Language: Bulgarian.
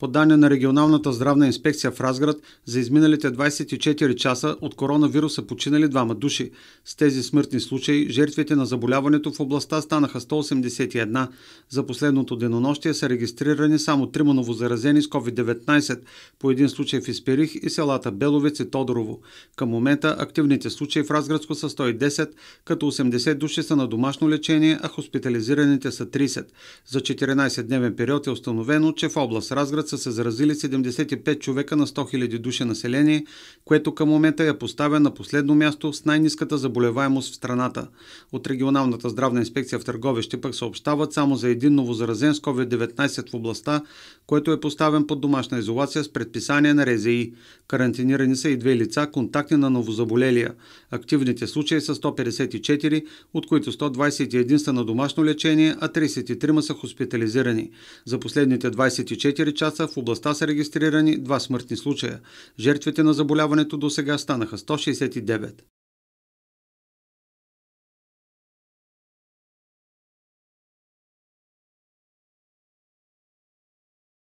По данни на регионалната здравна инспекция в Разград, за изминалите 24 часа от коронавируса починали двама души. С тези смъртни случаи жертвите на заболяването в областта станаха 181. За последното денонощие са регистрирани само трима новозаразени с COVID-19, по един случай в Исперих и селата Беловец и Тодорово. Към момента активните случаи в Разградско са 110, като 80 души са на домашно лечение, а хоспитализираните са 30. За 14-дневен период е установено, че в област Разград вирусът са се заразили 75 човека на 100 000 души население, което към момента я поставя на последно място с най-низката заболеваемост в страната. От регионалната здравна инспекция в Търговище пък съобщават само за един новозаразен с COVID-19 в областта, който е поставен под домашна изолация с предписание на РЗИ. Карантинирани са и две лица, контактни на новозаболелия. Активните случаи са 154, от които 121 са на домашно лечение, а 33 са хоспитализирани. За последните 24 часа часа в областта са регистрирани два смъртни случая. Жертвите на заболяването до сега станаха 169.